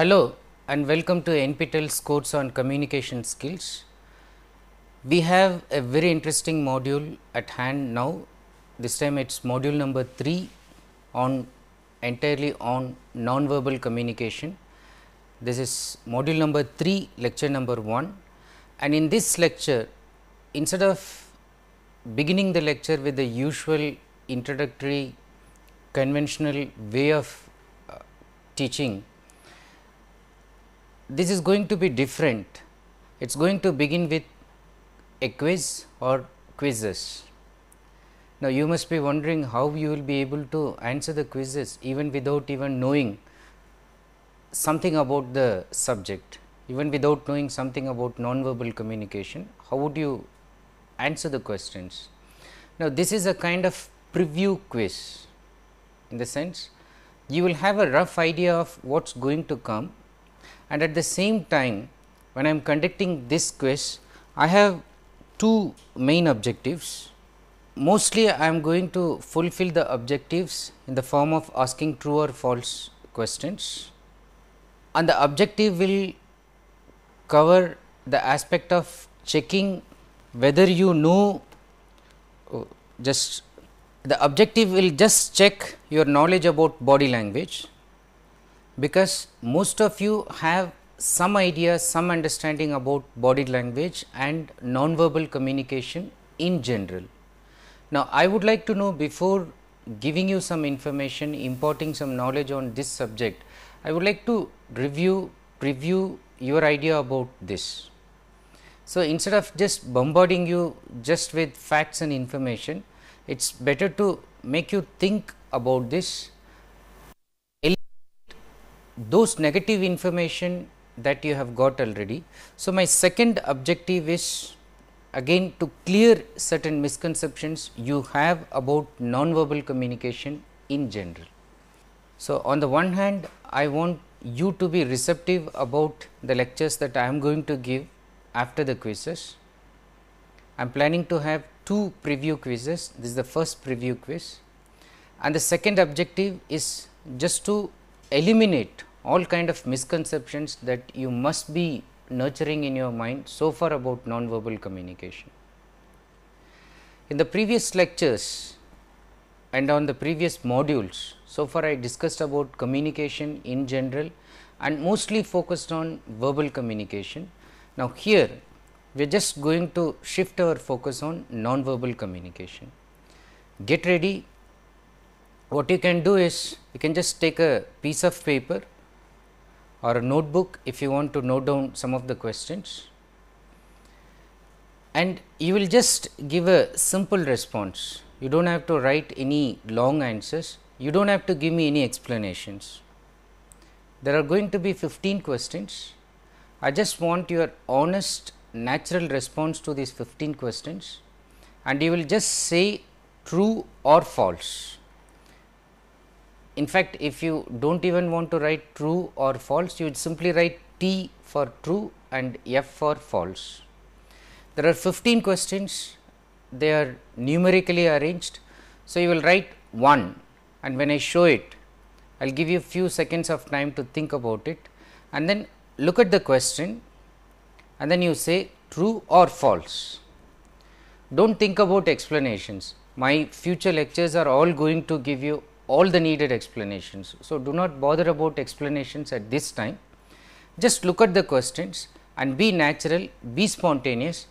Hello and welcome to NPTEL's course on communication skills. We have a very interesting module at hand now. This time it's module number 3 on entirely on nonverbal communication. This is module number 3 lecture number 1 and in this lecture instead of beginning the lecture with the usual introductory conventional way of uh, teaching this is going to be different. It is going to begin with a quiz or quizzes. Now, you must be wondering how you will be able to answer the quizzes even without even knowing something about the subject, even without knowing something about nonverbal communication, how would you answer the questions? Now, this is a kind of preview quiz in the sense you will have a rough idea of what is going to come and at the same time when I am conducting this quiz, I have two main objectives. Mostly I am going to fulfill the objectives in the form of asking true or false questions and the objective will cover the aspect of checking whether you know uh, just the objective will just check your knowledge about body language because most of you have some idea, some understanding about body language and nonverbal communication in general. Now, I would like to know before giving you some information, imparting some knowledge on this subject, I would like to review, preview your idea about this. So, instead of just bombarding you just with facts and information, it is better to make you think about this those negative information that you have got already. So, my second objective is again to clear certain misconceptions you have about nonverbal communication in general. So, on the one hand I want you to be receptive about the lectures that I am going to give after the quizzes. I am planning to have two preview quizzes, this is the first preview quiz and the second objective is just to eliminate all kind of misconceptions that you must be nurturing in your mind so far about nonverbal communication. In the previous lectures and on the previous modules, so far I discussed about communication in general and mostly focused on verbal communication. Now, here we are just going to shift our focus on nonverbal communication. Get ready. What you can do is you can just take a piece of paper or a notebook if you want to note down some of the questions and you will just give a simple response. You do not have to write any long answers, you do not have to give me any explanations. There are going to be 15 questions. I just want your honest natural response to these 15 questions and you will just say true or false in fact, if you do not even want to write true or false, you would simply write T for true and F for false. There are 15 questions, they are numerically arranged. So, you will write 1 and when I show it, I will give you few seconds of time to think about it and then look at the question and then you say true or false. Do not think about explanations. My future lectures are all going to give you all the needed explanations. So, do not bother about explanations at this time. Just look at the questions and be natural, be spontaneous.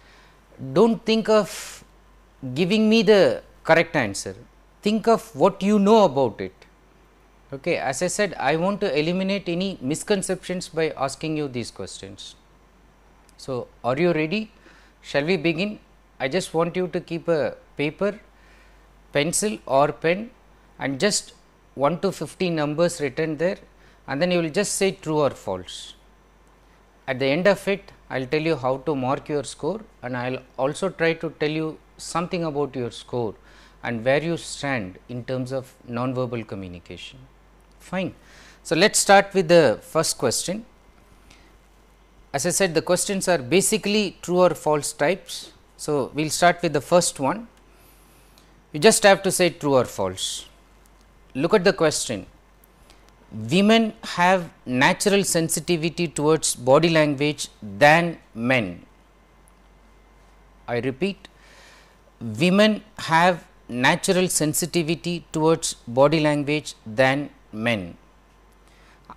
Do not think of giving me the correct answer. Think of what you know about it. Okay. As I said, I want to eliminate any misconceptions by asking you these questions. So, are you ready? Shall we begin? I just want you to keep a paper, pencil or pen and just 1 to 50 numbers written there and then you will just say true or false. At the end of it I will tell you how to mark your score and I will also try to tell you something about your score and where you stand in terms of non-verbal communication. Fine. So, let us start with the first question. As I said the questions are basically true or false types. So, we will start with the first one. You just have to say true or false. Look at the question. Women have natural sensitivity towards body language than men. I repeat, women have natural sensitivity towards body language than men.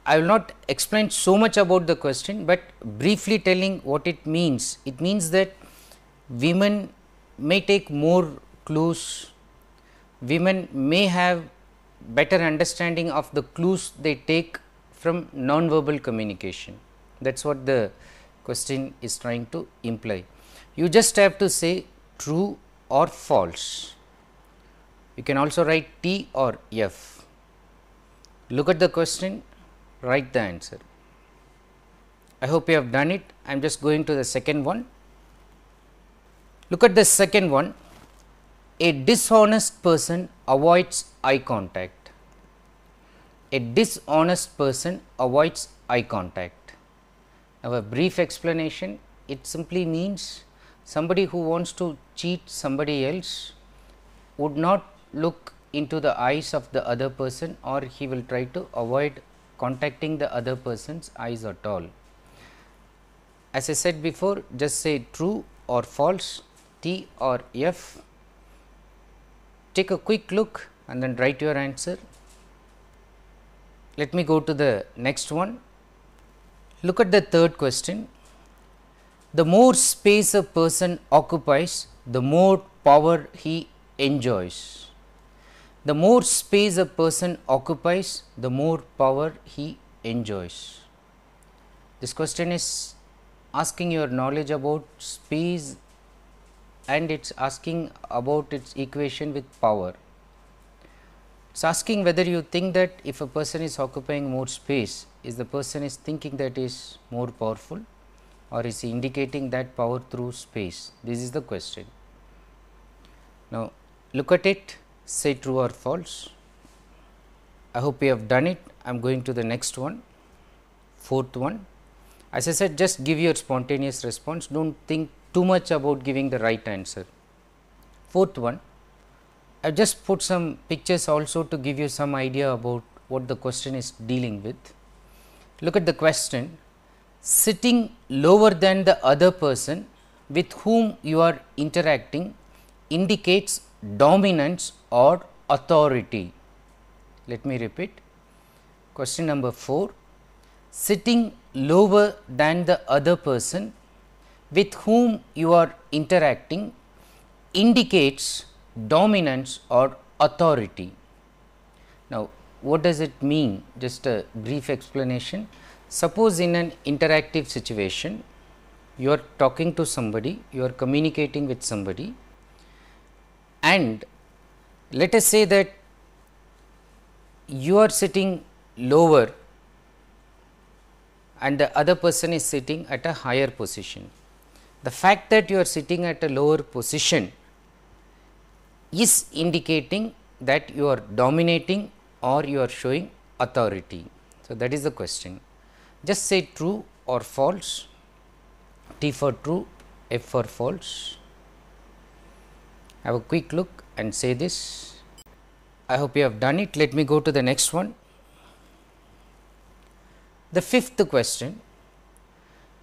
I will not explain so much about the question, but briefly telling what it means. It means that women may take more clues, women may have better understanding of the clues they take from nonverbal communication. That is what the question is trying to imply. You just have to say true or false. You can also write T or F. Look at the question, write the answer. I hope you have done it. I am just going to the second one. Look at the second one. A dishonest person avoids eye contact. A dishonest person avoids eye contact. Now, a brief explanation it simply means somebody who wants to cheat somebody else would not look into the eyes of the other person or he will try to avoid contacting the other person's eyes at all. As I said before, just say true or false, T or F take a quick look and then write your answer. Let me go to the next one. Look at the third question. The more space a person occupies, the more power he enjoys. The more space a person occupies, the more power he enjoys. This question is asking your knowledge about space and it is asking about its equation with power. It is asking whether you think that if a person is occupying more space, is the person is thinking that is more powerful or is he indicating that power through space? This is the question. Now, look at it, say true or false. I hope you have done it. I am going to the next one, fourth one. As I said, just give your spontaneous response, do not think too much about giving the right answer. Fourth one, I have just put some pictures also to give you some idea about what the question is dealing with. Look at the question, sitting lower than the other person with whom you are interacting indicates dominance or authority. Let me repeat. Question number 4 Sitting lower than the other person with whom you are interacting indicates dominance or authority. Now, what does it mean? Just a brief explanation. Suppose in an interactive situation, you are talking to somebody, you are communicating with somebody and let us say that you are sitting lower and the other person is sitting at a higher position the fact that you are sitting at a lower position is indicating that you are dominating or you are showing authority. So, that is the question. Just say true or false, T for true, F for false. Have a quick look and say this. I hope you have done it. Let me go to the next one. The fifth question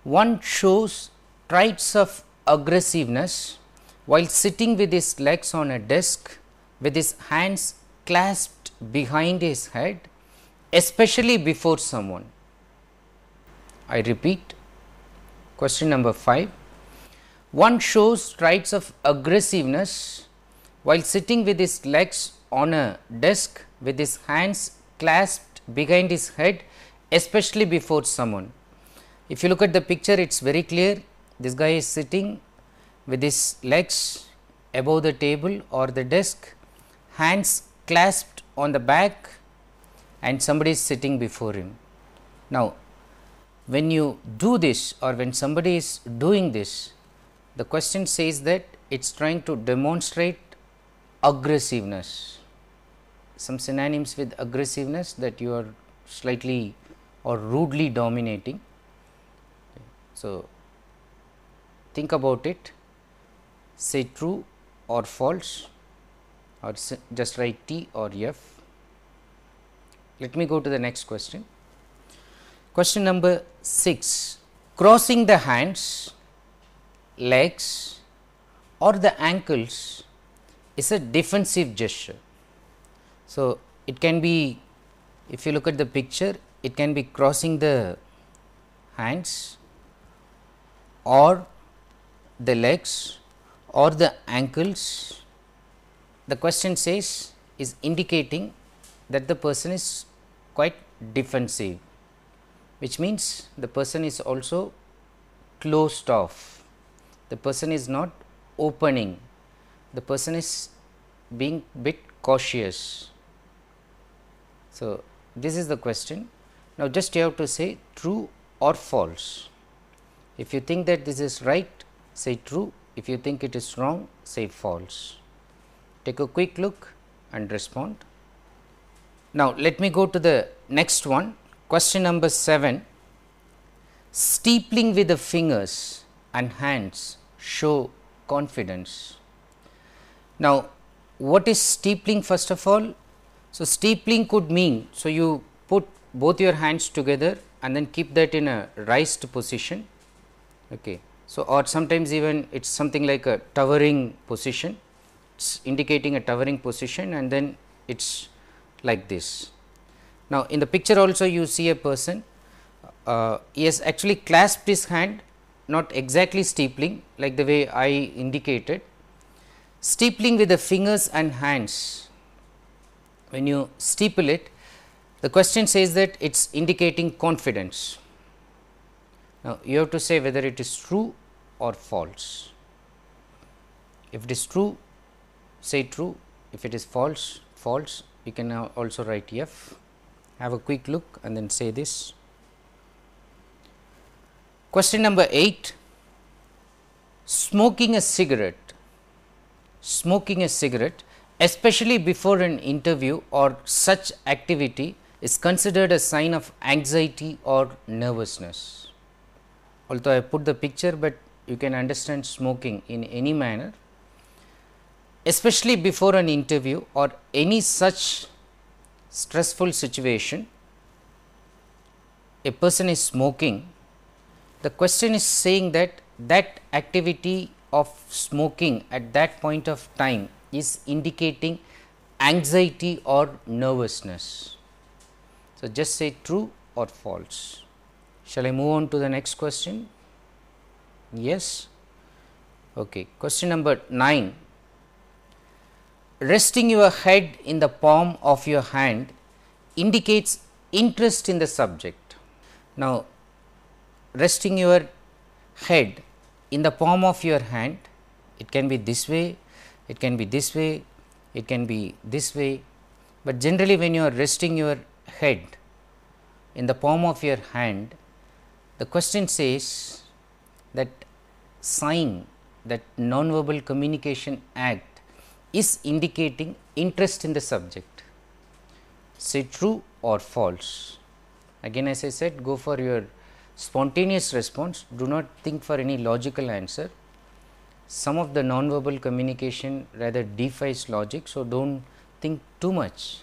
one shows traits of aggressiveness while sitting with his legs on a desk with his hands clasped behind his head especially before someone. I repeat question number 5 one shows traits of aggressiveness while sitting with his legs on a desk with his hands clasped behind his head especially before someone. If you look at the picture it is very clear this guy is sitting with his legs above the table or the desk, hands clasped on the back and somebody is sitting before him. Now, when you do this or when somebody is doing this, the question says that it is trying to demonstrate aggressiveness, some synonyms with aggressiveness that you are slightly or rudely dominating. So, think about it say true or false or just write T or F. Let me go to the next question. Question number 6 crossing the hands, legs or the ankles is a defensive gesture. So, it can be if you look at the picture it can be crossing the hands or the legs or the ankles, the question says is indicating that the person is quite defensive, which means the person is also closed off, the person is not opening, the person is being bit cautious. So, this is the question. Now, just you have to say true or false. If you think that this is right, say true, if you think it is wrong say false. Take a quick look and respond. Now, let me go to the next one question number 7 steepling with the fingers and hands show confidence. Now, what is steepling first of all? So, steepling could mean, so you put both your hands together and then keep that in a raised position. Okay. So, or sometimes even it is something like a towering position, it is indicating a towering position and then it is like this. Now, in the picture also you see a person, uh, he has actually clasped his hand not exactly steepling like the way I indicated, steepling with the fingers and hands. When you steeple it, the question says that it is indicating confidence. Now, you have to say whether it is true or false. If it is true, say true. If it is false, false. You can also write F. Have a quick look and then say this. Question number 8 Smoking a cigarette. Smoking a cigarette, especially before an interview or such activity, is considered a sign of anxiety or nervousness although I put the picture, but you can understand smoking in any manner, especially before an interview or any such stressful situation, a person is smoking, the question is saying that that activity of smoking at that point of time is indicating anxiety or nervousness. So, just say true or false. Shall I move on to the next question? Yes. Okay. Question number 9. Resting your head in the palm of your hand indicates interest in the subject. Now, resting your head in the palm of your hand, it can be this way, it can be this way, it can be this way, but generally when you are resting your head in the palm of your hand, the question says that sign that nonverbal communication act is indicating interest in the subject. Say true or false. Again as I said go for your spontaneous response, do not think for any logical answer. Some of the nonverbal communication rather defies logic, so do not think too much,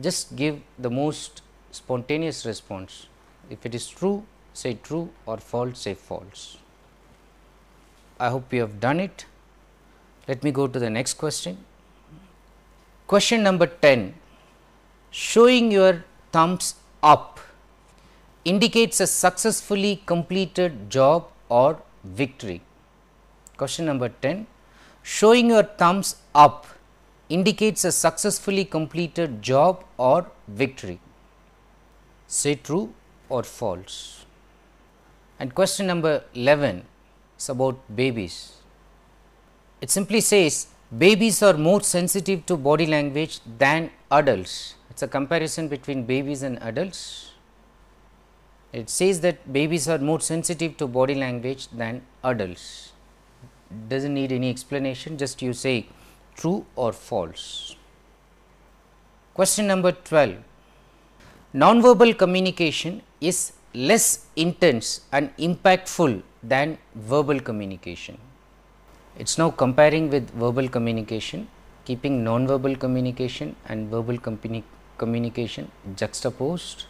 just give the most spontaneous response. If it is true, say true or false say false. I hope you have done it. Let me go to the next question. Question number 10 showing your thumbs up indicates a successfully completed job or victory. Question number 10 showing your thumbs up indicates a successfully completed job or victory. Say true or false. And question number 11 is about babies. It simply says babies are more sensitive to body language than adults. It is a comparison between babies and adults. It says that babies are more sensitive to body language than adults. Does not need any explanation, just you say true or false. Question number 12 Nonverbal communication is less intense and impactful than verbal communication. It is now comparing with verbal communication, keeping non-verbal communication and verbal communi communication juxtaposed.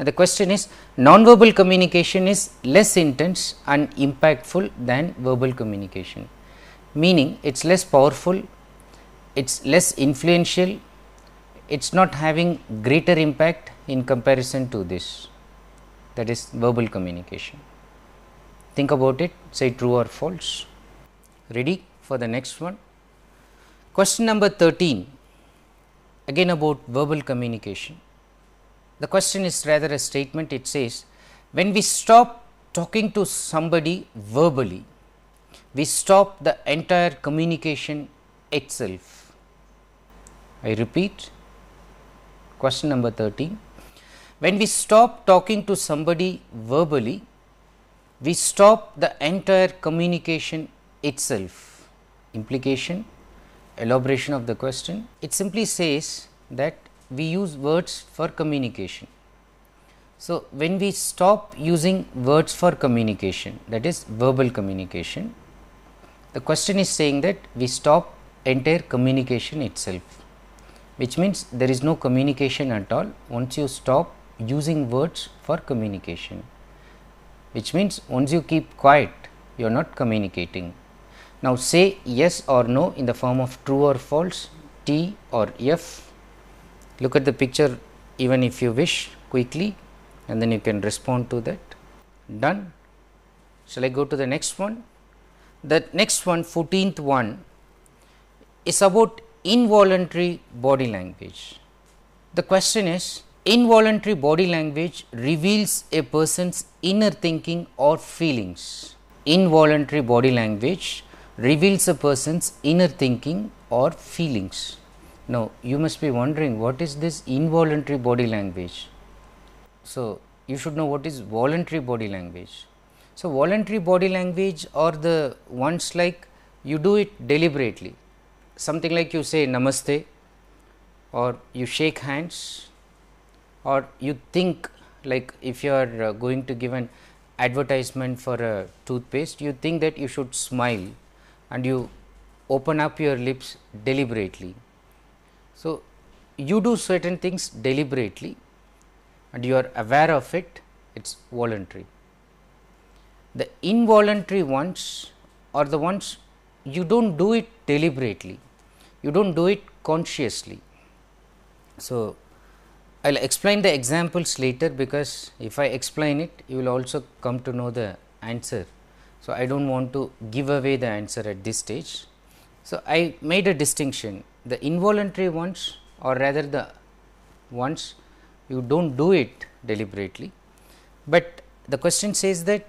And the question is non-verbal communication is less intense and impactful than verbal communication, meaning it is less powerful, it is less influential, it is not having greater impact in comparison to this that is verbal communication. Think about it, say true or false. Ready for the next one? Question number 13, again about verbal communication. The question is rather a statement, it says, when we stop talking to somebody verbally, we stop the entire communication itself. I repeat, question number 13, when we stop talking to somebody verbally, we stop the entire communication itself. Implication, elaboration of the question, it simply says that we use words for communication. So, when we stop using words for communication that is verbal communication, the question is saying that we stop entire communication itself which means there is no communication at all once you stop using words for communication, which means once you keep quiet, you are not communicating. Now, say yes or no in the form of true or false, T or F. Look at the picture even if you wish quickly and then you can respond to that. Done. Shall I go to the next one? The next one, 14th one is about involuntary body language. The question is Involuntary body language reveals a person's inner thinking or feelings. Involuntary body language reveals a person's inner thinking or feelings. Now, you must be wondering what is this involuntary body language? So, you should know what is voluntary body language. So, voluntary body language are the ones like you do it deliberately, something like you say namaste or you shake hands or you think like if you are uh, going to give an advertisement for a toothpaste, you think that you should smile and you open up your lips deliberately. So, you do certain things deliberately and you are aware of it, it is voluntary. The involuntary ones are the ones you do not do it deliberately, you do not do it consciously. So, I will explain the examples later because if I explain it you will also come to know the answer. So, I do not want to give away the answer at this stage. So, I made a distinction the involuntary ones or rather the ones you do not do it deliberately, but the question says that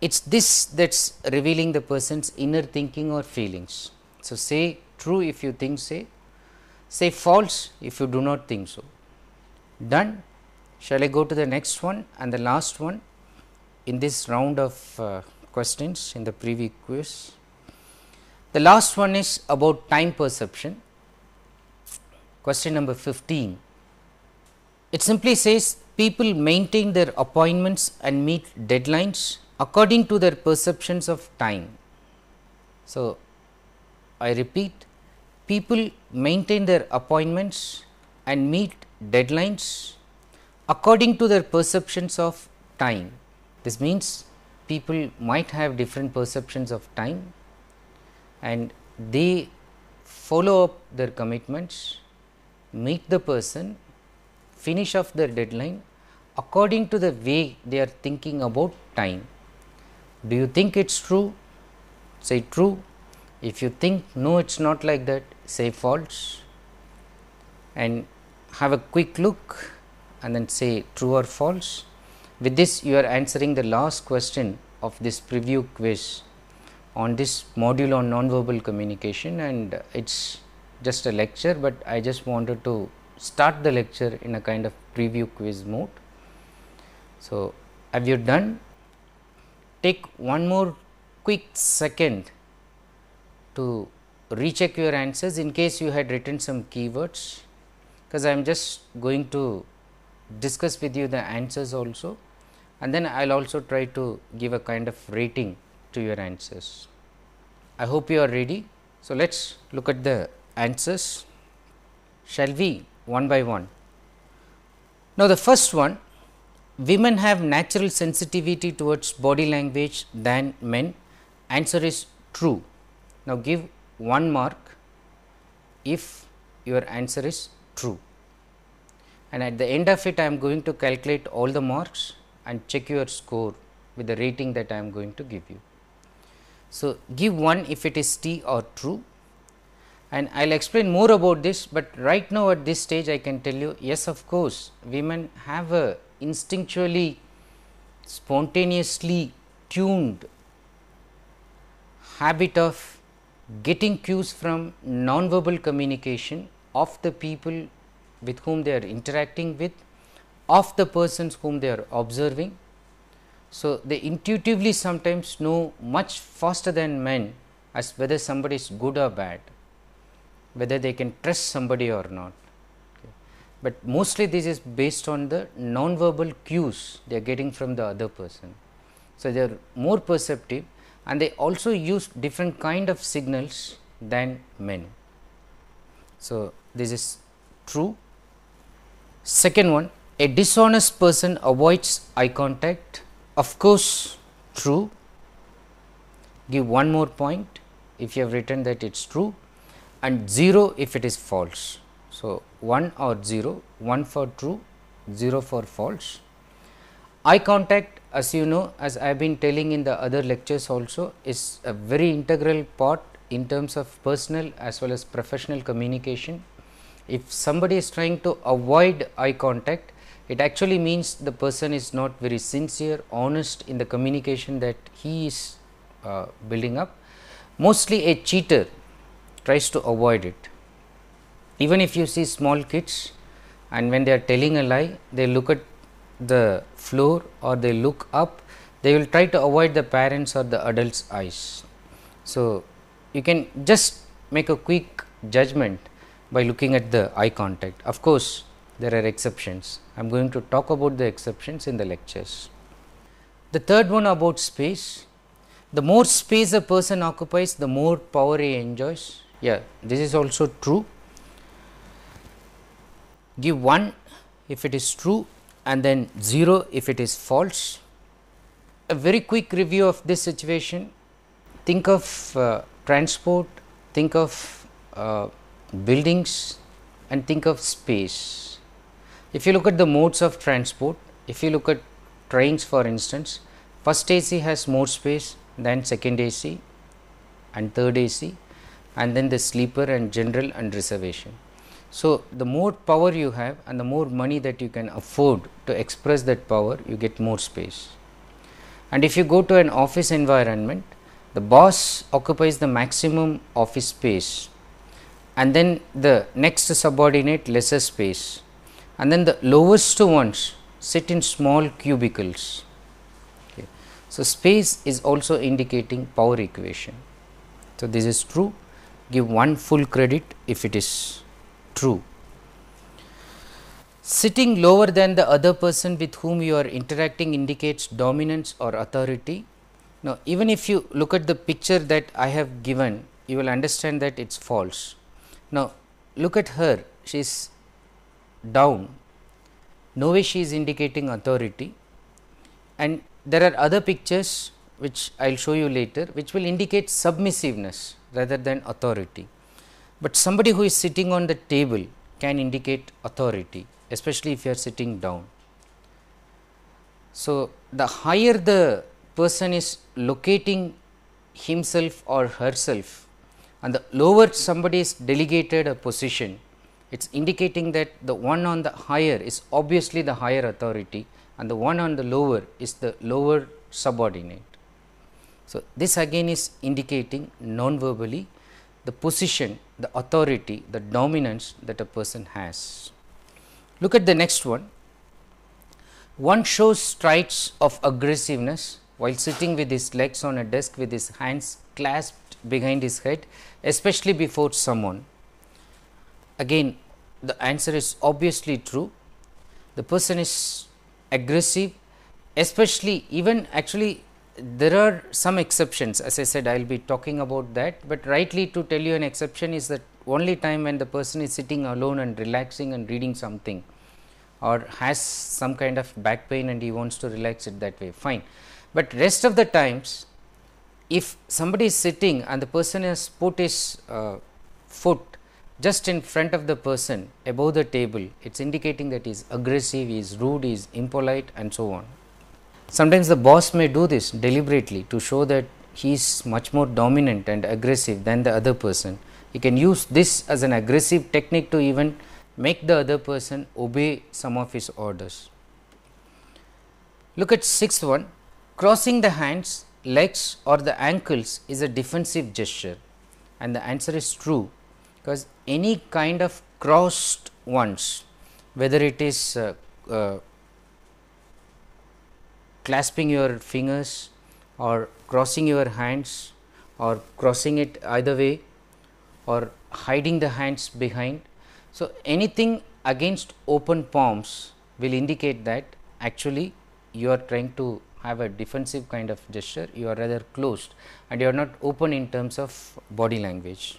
it is this that is revealing the person's inner thinking or feelings. So, say true if you think say, say false if you do not think so done. Shall I go to the next one and the last one in this round of uh, questions in the previous quiz. The last one is about time perception. Question number 15. It simply says people maintain their appointments and meet deadlines according to their perceptions of time. So, I repeat people maintain their appointments and meet deadlines according to their perceptions of time. This means people might have different perceptions of time and they follow up their commitments, meet the person, finish off their deadline according to the way they are thinking about time. Do you think it is true? Say true. If you think no, it is not like that, say false. And have a quick look and then say true or false. With this you are answering the last question of this preview quiz on this module on nonverbal communication and it's just a lecture, but I just wanted to start the lecture in a kind of preview quiz mode. So, have you done? Take one more quick second to recheck your answers in case you had written some keywords because I am just going to discuss with you the answers also and then I will also try to give a kind of rating to your answers. I hope you are ready. So, let us look at the answers. Shall we one by one? Now, the first one women have natural sensitivity towards body language than men answer is true. Now, give one mark if your answer is true and at the end of it I am going to calculate all the marks and check your score with the rating that I am going to give you. So, give 1 if it is T or true and I will explain more about this, but right now at this stage I can tell you yes of course, women have a instinctually spontaneously tuned habit of getting cues from nonverbal communication of the people with whom they are interacting with, of the persons whom they are observing. So, they intuitively sometimes know much faster than men as whether somebody is good or bad, whether they can trust somebody or not. Okay. But mostly this is based on the non-verbal cues they are getting from the other person. So, they are more perceptive and they also use different kind of signals than men. So, this is true Second one, a dishonest person avoids eye contact. Of course, true. Give one more point if you have written that it is true and 0 if it is false. So, 1 or 0, 1 for true, 0 for false. Eye contact as you know as I have been telling in the other lectures also is a very integral part in terms of personal as well as professional communication if somebody is trying to avoid eye contact, it actually means the person is not very sincere, honest in the communication that he is uh, building up. Mostly a cheater tries to avoid it. Even if you see small kids and when they are telling a lie, they look at the floor or they look up, they will try to avoid the parents or the adults eyes. So, you can just make a quick judgment by looking at the eye contact. Of course, there are exceptions. I am going to talk about the exceptions in the lectures. The third one about space. The more space a person occupies, the more power he enjoys. Yeah, this is also true. Give 1 if it is true and then 0 if it is false. A very quick review of this situation. Think of uh, transport, think of uh, buildings and think of space. If you look at the modes of transport, if you look at trains for instance, first AC has more space than second AC and third AC and then the sleeper and general and reservation. So, the more power you have and the more money that you can afford to express that power, you get more space. And if you go to an office environment, the boss occupies the maximum office space and then the next subordinate lesser space and then the lowest ones sit in small cubicles. Okay. So, space is also indicating power equation. So, this is true give one full credit if it is true. Sitting lower than the other person with whom you are interacting indicates dominance or authority. Now, even if you look at the picture that I have given, you will understand that it is false now, look at her, she is down, no way she is indicating authority and there are other pictures which I will show you later which will indicate submissiveness rather than authority. But somebody who is sitting on the table can indicate authority especially if you are sitting down. So, the higher the person is locating himself or herself and the lower somebody is delegated a position, it is indicating that the one on the higher is obviously the higher authority and the one on the lower is the lower subordinate. So, this again is indicating non-verbally the position, the authority, the dominance that a person has. Look at the next one. One shows strides of aggressiveness while sitting with his legs on a desk with his hands clasped behind his head especially before someone. Again the answer is obviously true. The person is aggressive especially even actually there are some exceptions as I said I will be talking about that, but rightly to tell you an exception is that only time when the person is sitting alone and relaxing and reading something or has some kind of back pain and he wants to relax it that way fine. But rest of the times if somebody is sitting and the person has put his uh, foot just in front of the person above the table, it is indicating that he's aggressive, he's is rude, he's is impolite and so on. Sometimes the boss may do this deliberately to show that he's much more dominant and aggressive than the other person. He can use this as an aggressive technique to even make the other person obey some of his orders. Look at sixth one, crossing the hands legs or the ankles is a defensive gesture and the answer is true because any kind of crossed ones whether it is uh, uh, clasping your fingers or crossing your hands or crossing it either way or hiding the hands behind. So, anything against open palms will indicate that actually you are trying to have a defensive kind of gesture, you are rather closed and you are not open in terms of body language.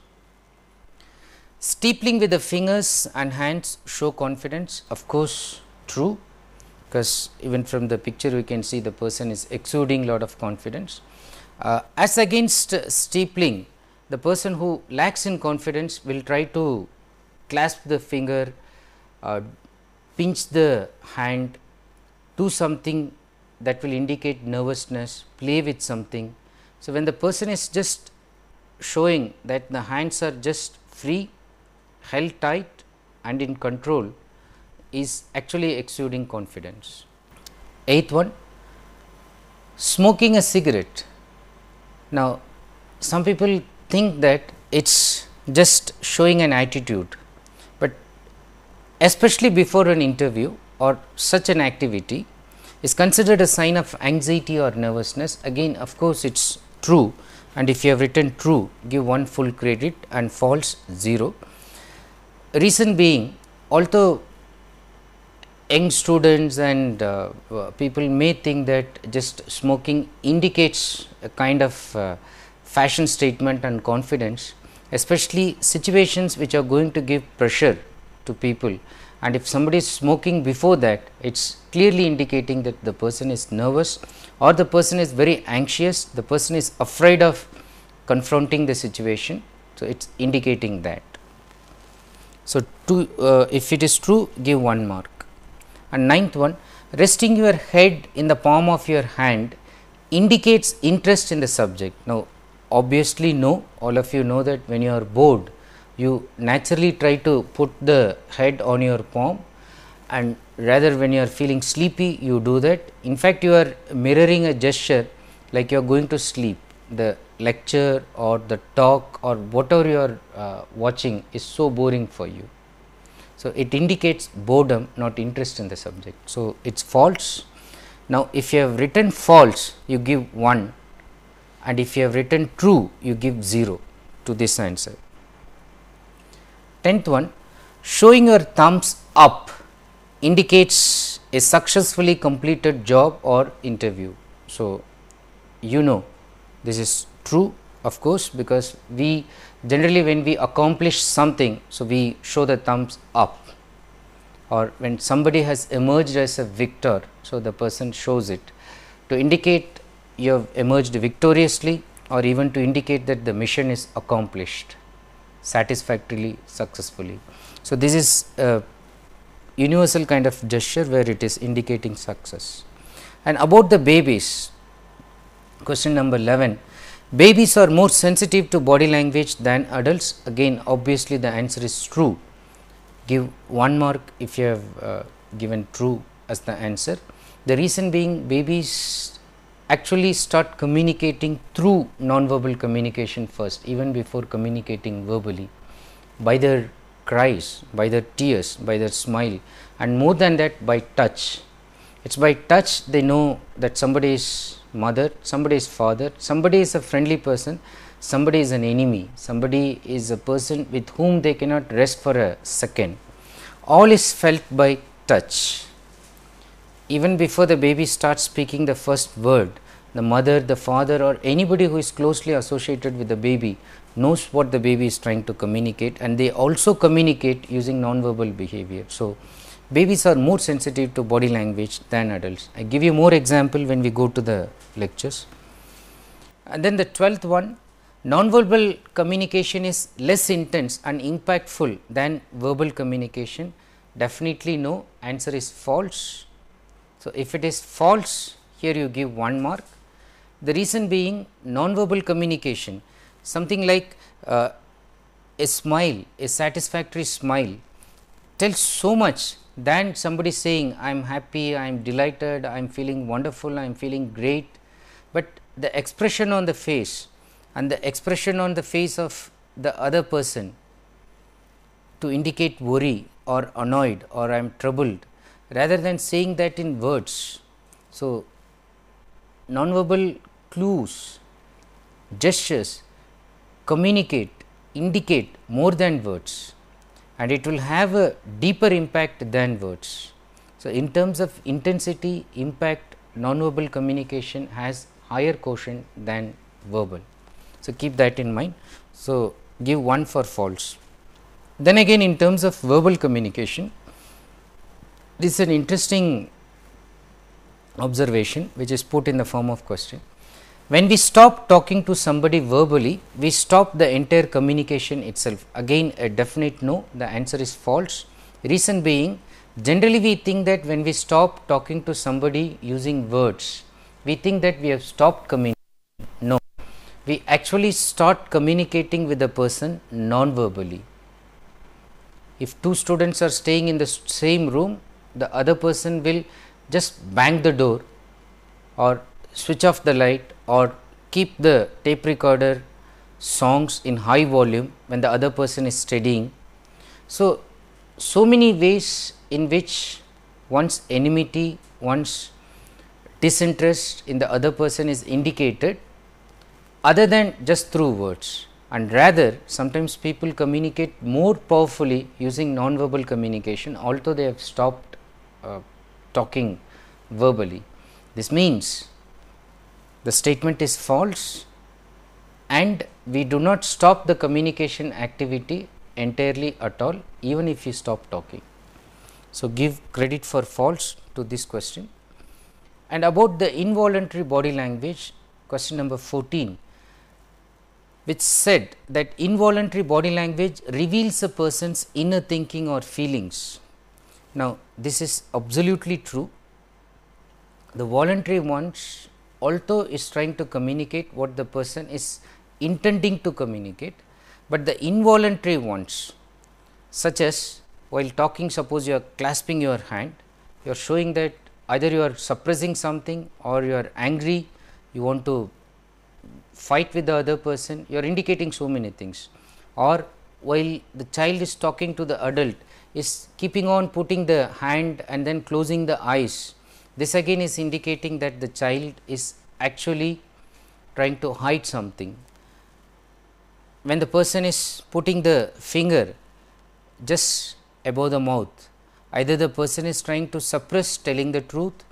Steepling with the fingers and hands show confidence of course true because even from the picture we can see the person is exuding lot of confidence. Uh, as against steepling the person who lacks in confidence will try to clasp the finger, uh, pinch the hand, do something that will indicate nervousness, play with something. So, when the person is just showing that the hands are just free, held tight and in control is actually exuding confidence. Eighth one, smoking a cigarette. Now, some people think that it is just showing an attitude, but especially before an interview or such an activity, is considered a sign of anxiety or nervousness. Again of course, it is true and if you have written true give one full credit and false 0. Reason being although young students and uh, people may think that just smoking indicates a kind of uh, fashion statement and confidence especially situations which are going to give pressure to people and if somebody is smoking before that it is clearly indicating that the person is nervous or the person is very anxious, the person is afraid of confronting the situation. So, it is indicating that. So, two, uh, if it is true give 1 mark and ninth one resting your head in the palm of your hand indicates interest in the subject. Now, obviously, no all of you know that when you are bored you naturally try to put the head on your palm and rather when you are feeling sleepy you do that. In fact, you are mirroring a gesture like you are going to sleep. The lecture or the talk or whatever you are uh, watching is so boring for you. So, it indicates boredom not interest in the subject. So, it is false. Now, if you have written false you give 1 and if you have written true you give 0 to this answer tenth one showing your thumbs up indicates a successfully completed job or interview. So, you know this is true of course, because we generally when we accomplish something, so we show the thumbs up or when somebody has emerged as a victor, so the person shows it to indicate you have emerged victoriously or even to indicate that the mission is accomplished satisfactorily successfully. So, this is a universal kind of gesture where it is indicating success. And about the babies, question number 11 babies are more sensitive to body language than adults again obviously the answer is true give one mark if you have uh, given true as the answer the reason being babies actually start communicating through nonverbal communication first even before communicating verbally by their cries, by their tears, by their smile and more than that by touch. It is by touch they know that somebody is mother, somebody is father, somebody is a friendly person, somebody is an enemy, somebody is a person with whom they cannot rest for a second. All is felt by touch even before the baby starts speaking the first word, the mother, the father or anybody who is closely associated with the baby knows what the baby is trying to communicate and they also communicate using nonverbal behavior. So, babies are more sensitive to body language than adults. I give you more example when we go to the lectures. And then the twelfth one, nonverbal communication is less intense and impactful than verbal communication. Definitely no, answer is false so, if it is false here you give 1 mark. The reason being nonverbal communication something like uh, a smile a satisfactory smile tells so much than somebody saying I am happy, I am delighted, I am feeling wonderful, I am feeling great, but the expression on the face and the expression on the face of the other person to indicate worry or annoyed or I am troubled rather than saying that in words. So, nonverbal clues, gestures communicate, indicate more than words and it will have a deeper impact than words. So, in terms of intensity, impact, nonverbal communication has higher quotient than verbal. So, keep that in mind. So, give 1 for false. Then again in terms of verbal communication, this is an interesting observation which is put in the form of question. When we stop talking to somebody verbally, we stop the entire communication itself. Again a definite no, the answer is false. Reason being, generally we think that when we stop talking to somebody using words, we think that we have stopped communicating. No, we actually start communicating with the person non-verbally. If two students are staying in the same room, the other person will just bang the door or switch off the light or keep the tape recorder songs in high volume when the other person is studying. So, so many ways in which one's enmity, one's disinterest in the other person is indicated other than just through words and rather sometimes people communicate more powerfully using non-verbal communication although they have stopped uh, talking verbally. This means the statement is false and we do not stop the communication activity entirely at all even if we stop talking. So, give credit for false to this question and about the involuntary body language question number 14 which said that involuntary body language reveals a person's inner thinking or feelings now, this is absolutely true. The voluntary ones also is trying to communicate what the person is intending to communicate, but the involuntary ones such as while talking suppose you are clasping your hand, you are showing that either you are suppressing something or you are angry, you want to fight with the other person, you are indicating so many things or while the child is talking to the adult, is keeping on putting the hand and then closing the eyes. This again is indicating that the child is actually trying to hide something. When the person is putting the finger just above the mouth, either the person is trying to suppress telling the truth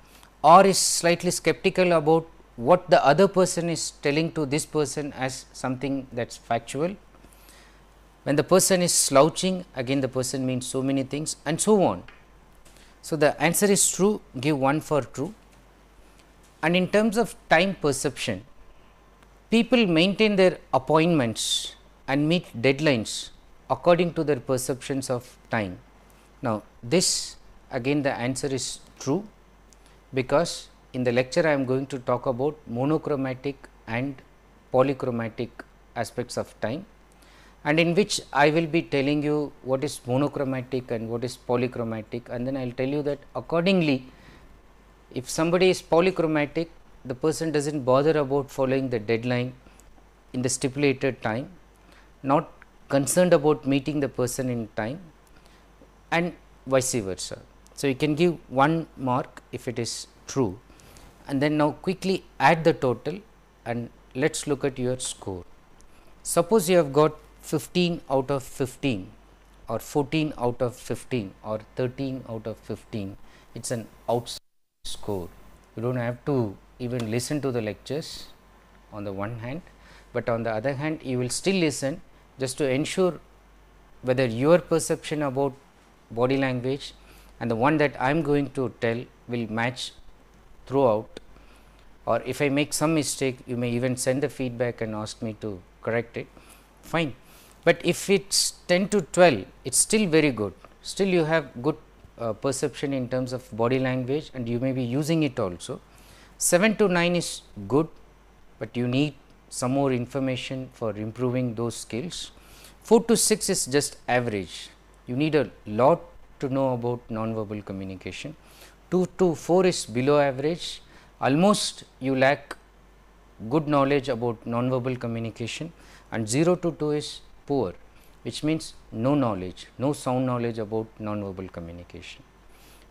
or is slightly skeptical about what the other person is telling to this person as something that is factual when the person is slouching, again the person means so many things and so on. So, the answer is true, give 1 for true. And in terms of time perception, people maintain their appointments and meet deadlines according to their perceptions of time. Now, this again the answer is true, because in the lecture I am going to talk about monochromatic and polychromatic aspects of time and in which I will be telling you what is monochromatic and what is polychromatic and then I will tell you that accordingly if somebody is polychromatic the person does not bother about following the deadline in the stipulated time, not concerned about meeting the person in time and vice versa. So, you can give one mark if it is true and then now quickly add the total and let us look at your score. Suppose you have got 15 out of 15 or 14 out of 15 or 13 out of 15 it's an outside score you don't have to even listen to the lectures on the one hand but on the other hand you will still listen just to ensure whether your perception about body language and the one that i am going to tell will match throughout or if i make some mistake you may even send the feedback and ask me to correct it fine but if it's 10 to 12 it's still very good still you have good uh, perception in terms of body language and you may be using it also 7 to 9 is good but you need some more information for improving those skills 4 to 6 is just average you need a lot to know about non-verbal communication 2 to 4 is below average almost you lack good knowledge about non-verbal communication and 0 to 2 is poor, which means no knowledge, no sound knowledge about nonverbal communication.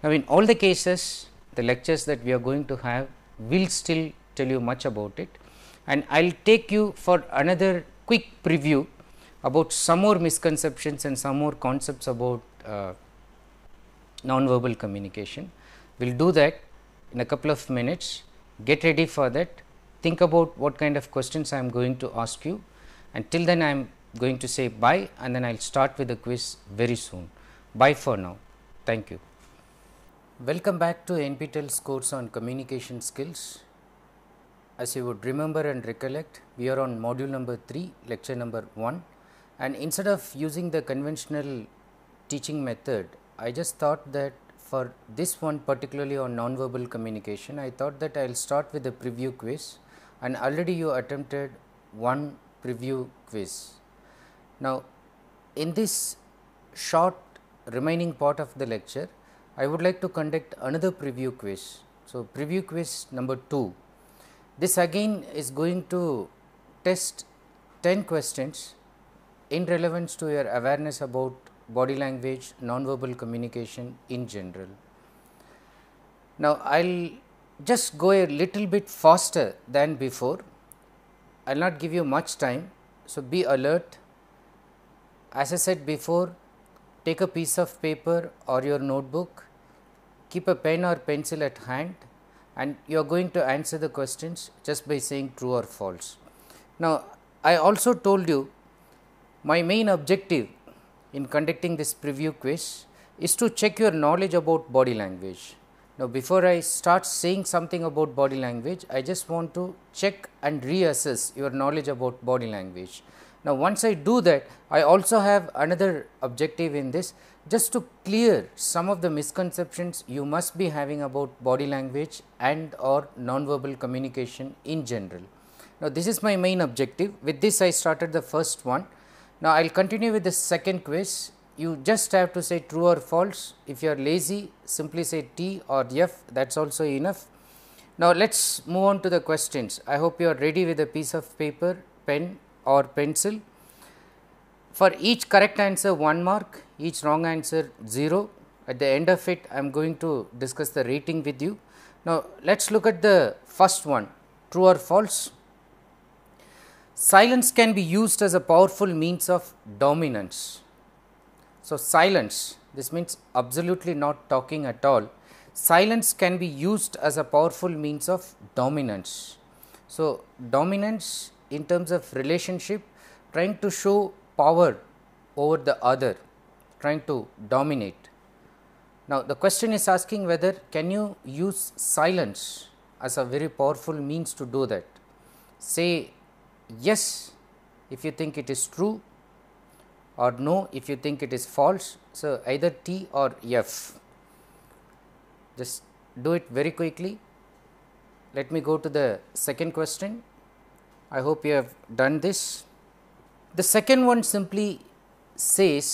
Now, in all the cases, the lectures that we are going to have will still tell you much about it and I will take you for another quick preview about some more misconceptions and some more concepts about uh, nonverbal communication. We will do that in a couple of minutes, get ready for that, think about what kind of questions I am going to ask you and till then I am going to say bye and then I will start with the quiz very soon. Bye for now. Thank you. Welcome back to NPTEL's course on communication skills. As you would remember and recollect, we are on module number 3, lecture number 1 and instead of using the conventional teaching method, I just thought that for this one particularly on nonverbal communication, I thought that I will start with a preview quiz and already you attempted one preview quiz now, in this short remaining part of the lecture, I would like to conduct another preview quiz. So, preview quiz number 2. This again is going to test 10 questions in relevance to your awareness about body language, nonverbal communication in general. Now, I will just go a little bit faster than before. I will not give you much time. So, be alert as I said before, take a piece of paper or your notebook, keep a pen or pencil at hand, and you are going to answer the questions just by saying true or false. Now, I also told you my main objective in conducting this preview quiz is to check your knowledge about body language. Now, before I start saying something about body language, I just want to check and reassess your knowledge about body language. Now, once I do that, I also have another objective in this just to clear some of the misconceptions you must be having about body language and or nonverbal communication in general. Now, this is my main objective. With this, I started the first one. Now, I will continue with the second quiz. You just have to say true or false. If you are lazy, simply say T or F, that is also enough. Now, let us move on to the questions. I hope you are ready with a piece of paper, pen or pencil. For each correct answer 1 mark, each wrong answer 0. At the end of it, I am going to discuss the rating with you. Now, let us look at the first one true or false. Silence can be used as a powerful means of dominance. So, silence this means absolutely not talking at all. Silence can be used as a powerful means of dominance. So, dominance in terms of relationship, trying to show power over the other, trying to dominate. Now, the question is asking whether can you use silence as a very powerful means to do that. Say yes if you think it is true or no if you think it is false. So, either T or F. Just do it very quickly. Let me go to the second question. I hope you have done this. The second one simply says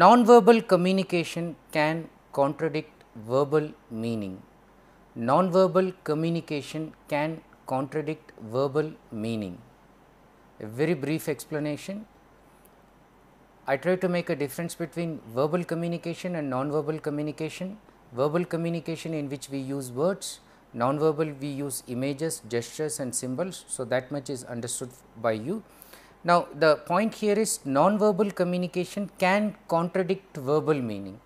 nonverbal communication can contradict verbal meaning. Nonverbal communication can contradict verbal meaning. A very brief explanation. I try to make a difference between verbal communication and nonverbal communication. Verbal communication in which we use words Non-verbal we use images, gestures and symbols. So, that much is understood by you. Now, the point here is non-verbal communication can contradict verbal meaning.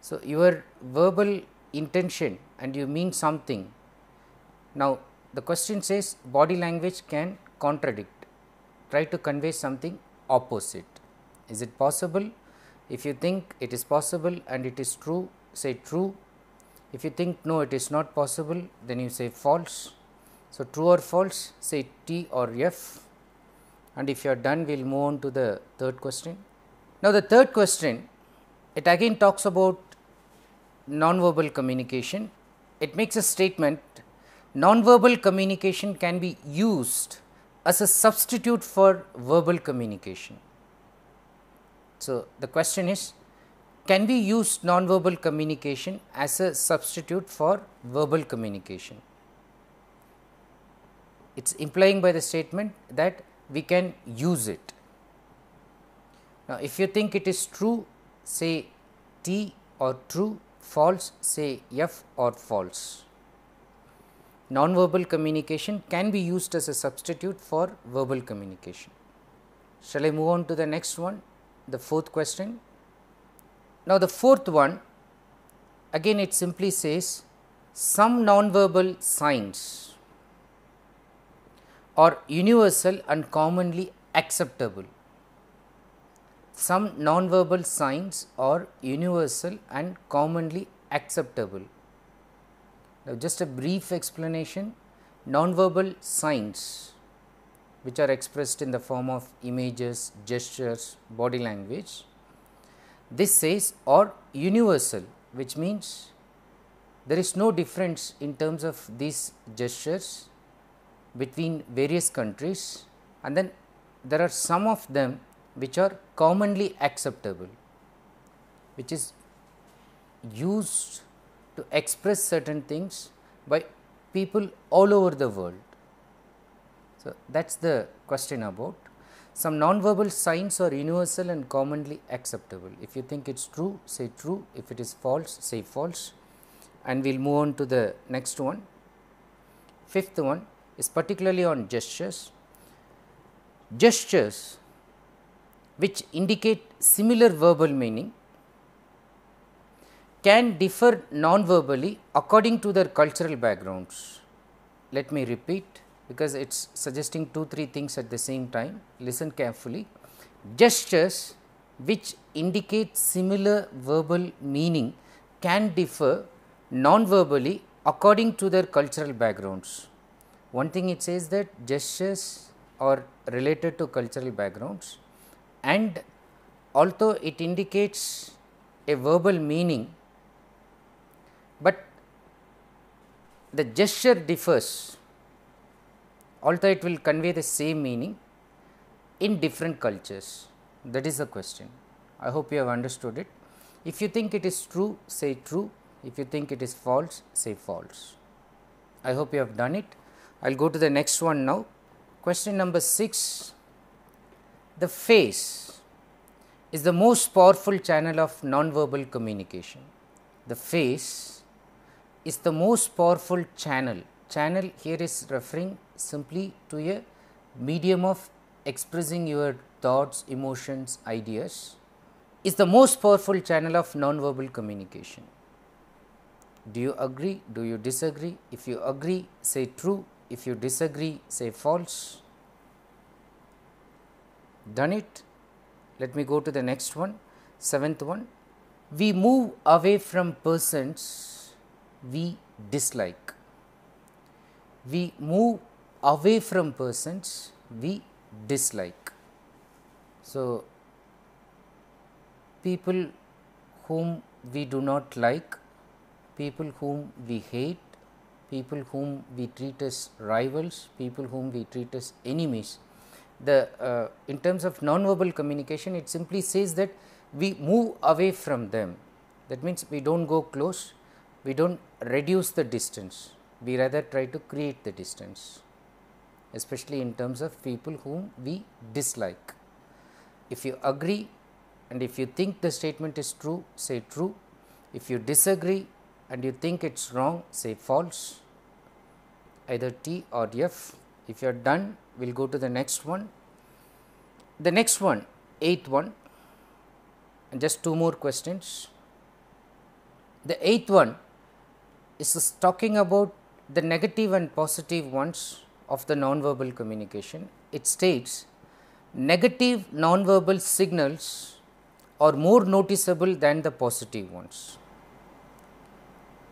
So, your verbal intention and you mean something. Now, the question says body language can contradict, try to convey something opposite. Is it possible? If you think it is possible and it is true, say true if you think no, it is not possible, then you say false. So, true or false, say T or F. And if you are done, we will move on to the third question. Now, the third question, it again talks about nonverbal communication. It makes a statement nonverbal communication can be used as a substitute for verbal communication. So, the question is can we use nonverbal communication as a substitute for verbal communication? It is implying by the statement that we can use it. Now, if you think it is true, say T or true, false, say F or false. Nonverbal communication can be used as a substitute for verbal communication. Shall I move on to the next one, the fourth question? Now, the fourth one again it simply says some nonverbal signs are universal and commonly acceptable. Some nonverbal signs are universal and commonly acceptable. Now, just a brief explanation nonverbal signs which are expressed in the form of images, gestures, body language this says or universal, which means there is no difference in terms of these gestures between various countries and then there are some of them which are commonly acceptable which is used to express certain things by people all over the world. So, that is the question about some nonverbal signs are universal and commonly acceptable. If you think it's true, say true. If it is false, say false. And we'll move on to the next one. Fifth one is particularly on gestures. Gestures which indicate similar verbal meaning can differ non-verbally according to their cultural backgrounds. Let me repeat because it is suggesting two three things at the same time listen carefully gestures which indicate similar verbal meaning can differ non-verbally according to their cultural backgrounds. One thing it says that gestures are related to cultural backgrounds and although it indicates a verbal meaning, but the gesture differs although it will convey the same meaning in different cultures? That is the question. I hope you have understood it. If you think it is true, say true. If you think it is false, say false. I hope you have done it. I will go to the next one now. Question number 6 The face is the most powerful channel of nonverbal communication. The face is the most powerful channel. Channel here is referring simply to a medium of expressing your thoughts, emotions, ideas is the most powerful channel of non-verbal communication. Do you agree? Do you disagree? If you agree, say true. If you disagree, say false. Done it? Let me go to the next one, seventh one. We move away from persons we dislike. We move away from persons we dislike. So, people whom we do not like, people whom we hate, people whom we treat as rivals, people whom we treat as enemies. The uh, in terms of nonverbal communication, it simply says that we move away from them. That means we don't go close, we don't reduce the distance. We rather try to create the distance especially in terms of people whom we dislike. If you agree and if you think the statement is true, say true. If you disagree and you think it's wrong, say false. Either T or F. If you are done, we will go to the next one. The next one, eighth one, and just two more questions. The eighth one is talking about the negative and positive ones of the nonverbal communication. It states negative nonverbal signals are more noticeable than the positive ones.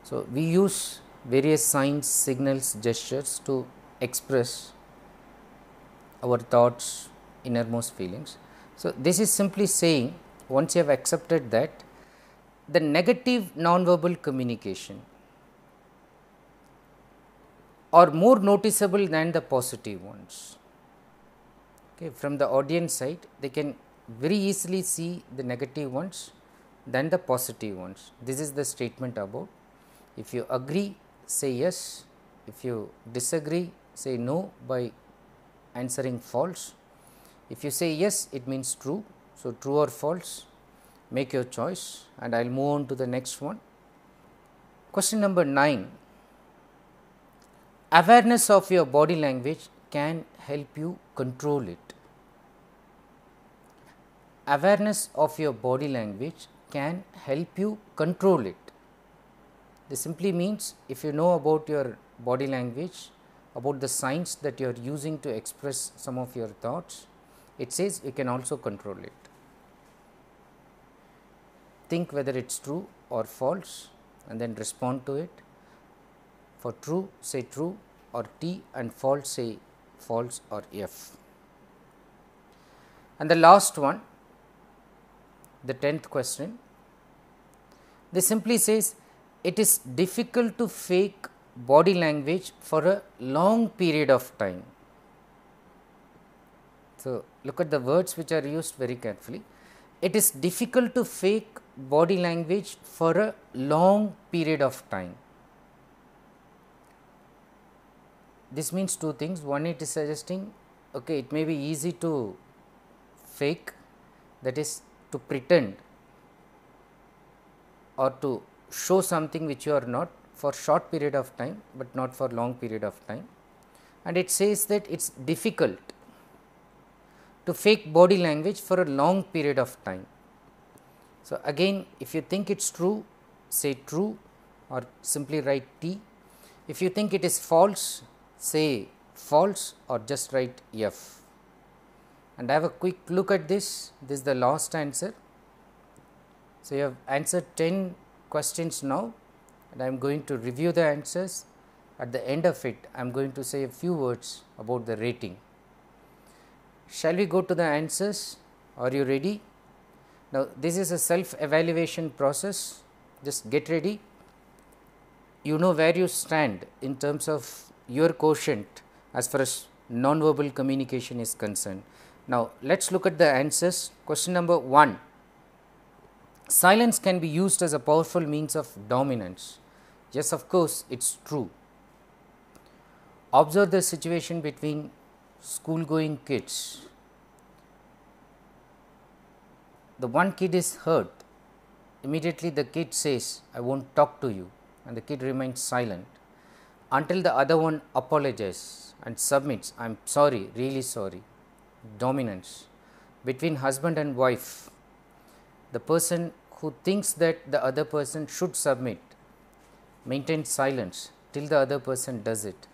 So, we use various signs, signals, gestures to express our thoughts, innermost feelings. So, this is simply saying once you have accepted that the negative nonverbal communication or more noticeable than the positive ones. Okay, from the audience side, they can very easily see the negative ones than the positive ones. This is the statement about. If you agree, say yes. If you disagree, say no by answering false. If you say yes, it means true. So, true or false, make your choice and I will move on to the next one. Question number 9 awareness of your body language can help you control it. Awareness of your body language can help you control it. This simply means if you know about your body language, about the signs that you are using to express some of your thoughts, it says you can also control it. Think whether it is true or false and then respond to it for true say true or T and false say false or F. And the last one, the tenth question, this simply says it is difficult to fake body language for a long period of time. So, look at the words which are used very carefully. It is difficult to fake body language for a long period of time. this means two things one it is suggesting okay it may be easy to fake that is to pretend or to show something which you are not for short period of time but not for long period of time and it says that it's difficult to fake body language for a long period of time so again if you think it's true say true or simply write t if you think it is false say false or just write F. And have a quick look at this. This is the last answer. So, you have answered 10 questions now and I am going to review the answers. At the end of it, I am going to say a few words about the rating. Shall we go to the answers? Are you ready? Now, this is a self evaluation process. Just get ready. You know where you stand in terms of your quotient as far as nonverbal communication is concerned. Now, let us look at the answers. Question number 1 Silence can be used as a powerful means of dominance. Yes, of course, it is true. Observe the situation between school going kids. The one kid is hurt. Immediately, the kid says, I won't talk to you, and the kid remains silent until the other one apologizes and submits, I am sorry, really sorry, dominance between husband and wife. The person who thinks that the other person should submit maintains silence till the other person does it.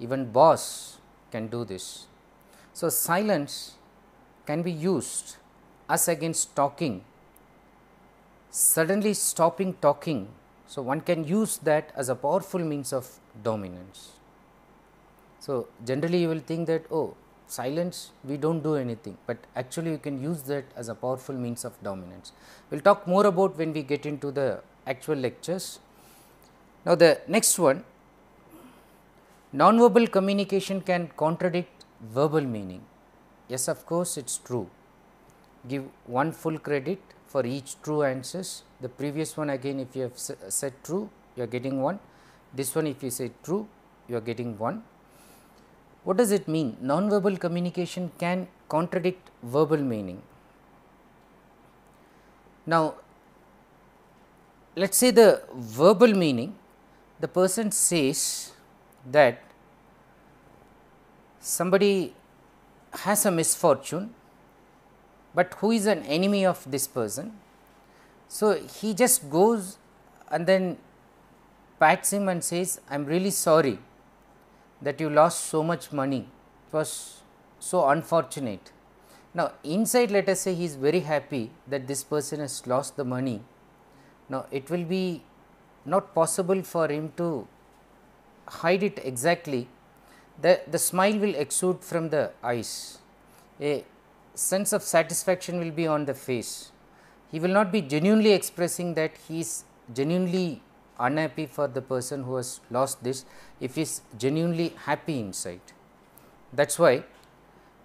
Even boss can do this. So, silence can be used as against talking. Suddenly stopping talking so, one can use that as a powerful means of dominance. So, generally you will think that oh silence we do not do anything, but actually you can use that as a powerful means of dominance. We will talk more about when we get into the actual lectures. Now, the next one nonverbal communication can contradict verbal meaning. Yes, of course, it is true. Give one full credit for each true answers. The previous one again if you have said true you are getting 1, this one if you say true you are getting 1. What does it mean? Nonverbal communication can contradict verbal meaning. Now, let us say the verbal meaning the person says that somebody has a misfortune but who is an enemy of this person. So, he just goes and then pats him and says, I am really sorry that you lost so much money, it was so unfortunate. Now, inside let us say he is very happy that this person has lost the money. Now, it will be not possible for him to hide it exactly. The, the smile will exude from the eyes. A sense of satisfaction will be on the face. He will not be genuinely expressing that he is genuinely unhappy for the person who has lost this if he is genuinely happy inside. That is why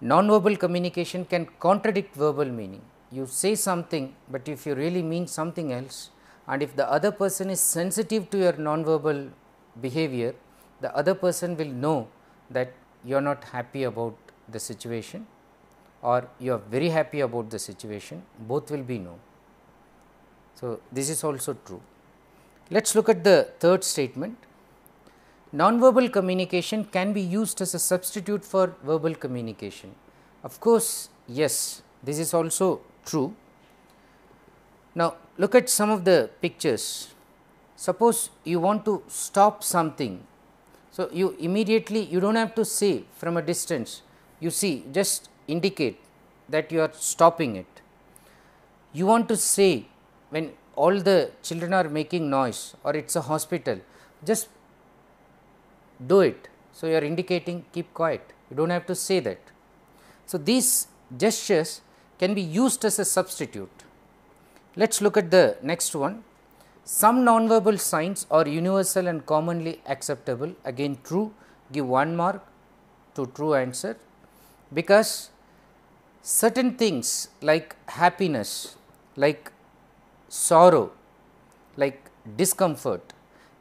non-verbal communication can contradict verbal meaning. You say something, but if you really mean something else and if the other person is sensitive to your non-verbal behavior, the other person will know that you are not happy about the situation or you are very happy about the situation both will be no. So, this is also true. Let us look at the third statement. Nonverbal communication can be used as a substitute for verbal communication. Of course, yes, this is also true. Now, look at some of the pictures. Suppose you want to stop something. So, you immediately you do not have to say from a distance, you see just indicate that you are stopping it. You want to say when all the children are making noise or it is a hospital, just do it. So, you are indicating keep quiet, you do not have to say that. So, these gestures can be used as a substitute. Let us look at the next one. Some nonverbal signs are universal and commonly acceptable. Again, true, give one mark to true answer because certain things like happiness, like sorrow, like discomfort,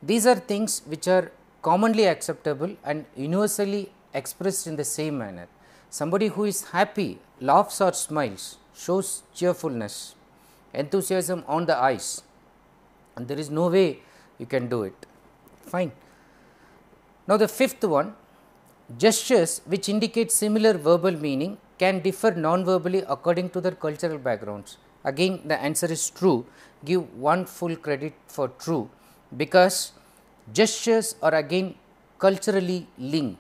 these are things which are commonly acceptable and universally expressed in the same manner. Somebody who is happy laughs or smiles, shows cheerfulness, enthusiasm on the eyes, and there is no way you can do it. Fine. Now, the fifth one gestures which indicate similar verbal meaning can differ non-verbally according to their cultural backgrounds. Again the answer is true, give one full credit for true because gestures are again culturally linked.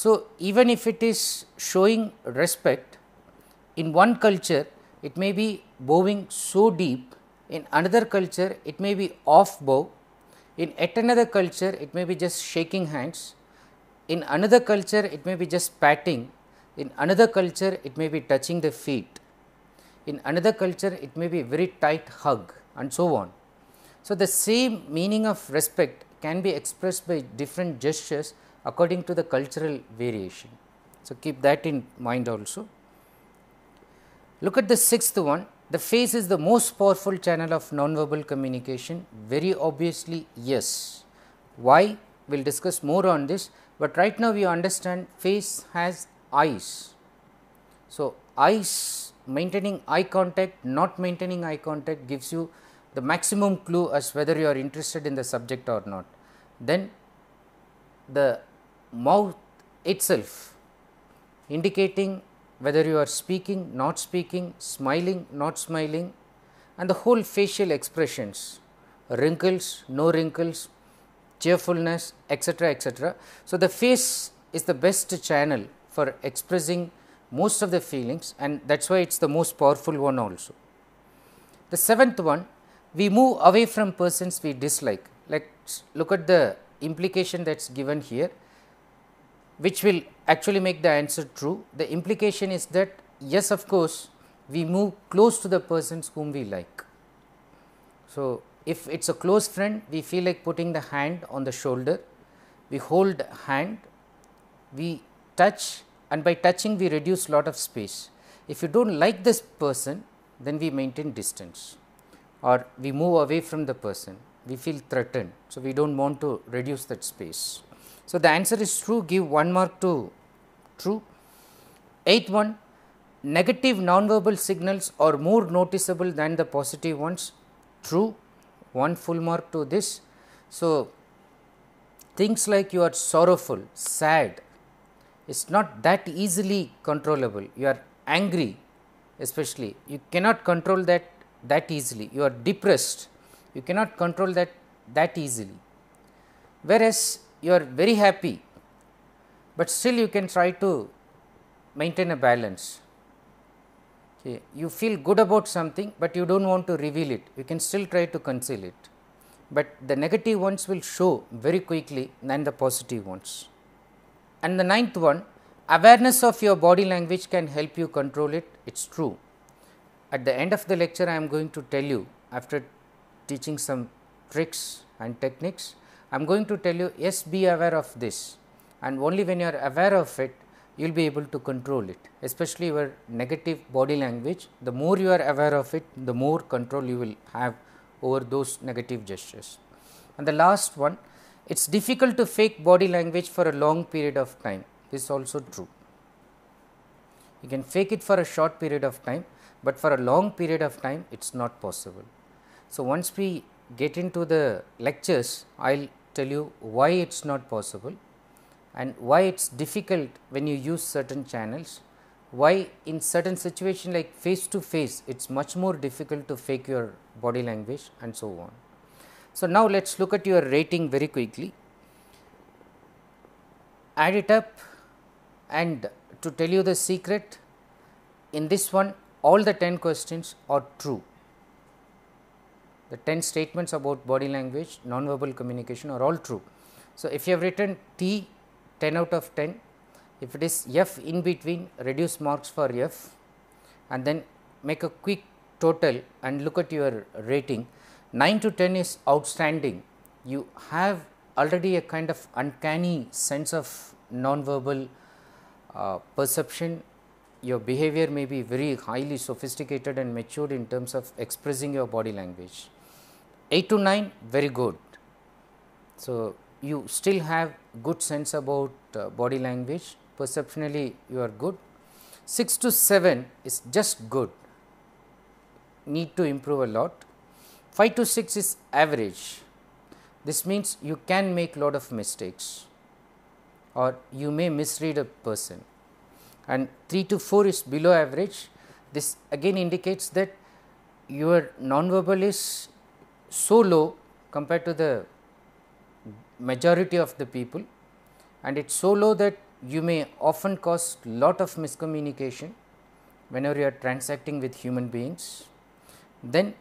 So, even if it is showing respect in one culture it may be bowing so deep, in another culture it may be off bow, in yet another culture it may be just shaking hands, in another culture it may be just patting in another culture, it may be touching the feet. In another culture, it may be very tight hug and so on. So, the same meaning of respect can be expressed by different gestures according to the cultural variation. So, keep that in mind also. Look at the sixth one the face is the most powerful channel of nonverbal communication, very obviously, yes. Why? We will discuss more on this, but right now we understand face has eyes. So, eyes maintaining eye contact, not maintaining eye contact gives you the maximum clue as whether you are interested in the subject or not. Then the mouth itself indicating whether you are speaking, not speaking, smiling, not smiling and the whole facial expressions, wrinkles, no wrinkles, cheerfulness, etc., etc. So, the face is the best channel for expressing most of the feelings and that is why it is the most powerful one also. The seventh one, we move away from persons we dislike. Let us look at the implication that is given here, which will actually make the answer true. The implication is that yes of course, we move close to the persons whom we like. So, if it is a close friend, we feel like putting the hand on the shoulder, we hold hand, we touch and by touching we reduce lot of space. If you do not like this person then we maintain distance or we move away from the person, we feel threatened. So, we do not want to reduce that space. So, the answer is true give 1 mark to true. Eighth one negative nonverbal signals are more noticeable than the positive ones true 1 full mark to this. So, things like you are sorrowful, sad, it is not that easily controllable. You are angry especially, you cannot control that that easily. You are depressed, you cannot control that that easily. Whereas, you are very happy, but still you can try to maintain a balance. Okay. You feel good about something, but you do not want to reveal it, you can still try to conceal it, but the negative ones will show very quickly than the positive ones. And the ninth one, awareness of your body language can help you control it, it is true. At the end of the lecture, I am going to tell you after teaching some tricks and techniques, I am going to tell you yes, be aware of this and only when you are aware of it, you will be able to control it, especially your negative body language. The more you are aware of it, the more control you will have over those negative gestures. And the last one, it is difficult to fake body language for a long period of time, this is also true. You can fake it for a short period of time, but for a long period of time it is not possible. So, once we get into the lectures, I will tell you why it is not possible and why it is difficult when you use certain channels, why in certain situation like face to face it is much more difficult to fake your body language and so on. So, now let us look at your rating very quickly, add it up and to tell you the secret in this one all the 10 questions are true. The 10 statements about body language, non-verbal communication are all true. So, if you have written T 10 out of 10, if it is F in between reduce marks for F and then make a quick total and look at your rating 9 to 10 is outstanding, you have already a kind of uncanny sense of nonverbal uh, perception. Your behavior may be very highly sophisticated and matured in terms of expressing your body language. 8 to 9, very good. So, you still have good sense about uh, body language, perceptionally you are good. 6 to 7 is just good, need to improve a lot. 5 to 6 is average. This means you can make lot of mistakes or you may misread a person and 3 to 4 is below average. This again indicates that your nonverbal is so low compared to the majority of the people and it is so low that you may often cause lot of miscommunication whenever you are transacting with human beings. Then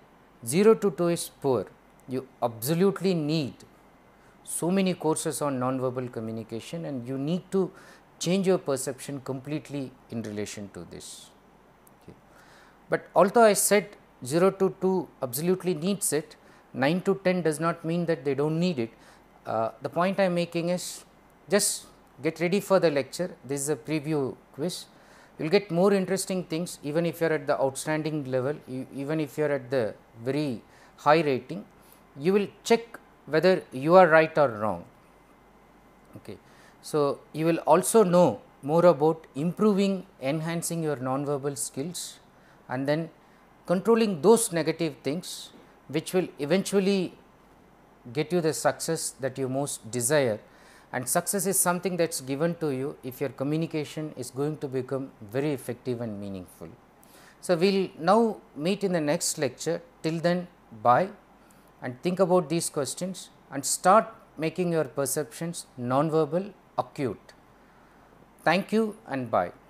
0 to 2 is poor. You absolutely need so many courses on nonverbal communication and you need to change your perception completely in relation to this. Okay. But although I said 0 to 2 absolutely needs it, 9 to 10 does not mean that they do not need it. Uh, the point I am making is just get ready for the lecture, this is a preview quiz you will get more interesting things even if you are at the outstanding level, you, even if you are at the very high rating, you will check whether you are right or wrong. Okay. So, you will also know more about improving, enhancing your non-verbal skills and then controlling those negative things which will eventually get you the success that you most desire and success is something that is given to you if your communication is going to become very effective and meaningful. So, we will now meet in the next lecture till then bye and think about these questions and start making your perceptions non-verbal acute. Thank you and bye.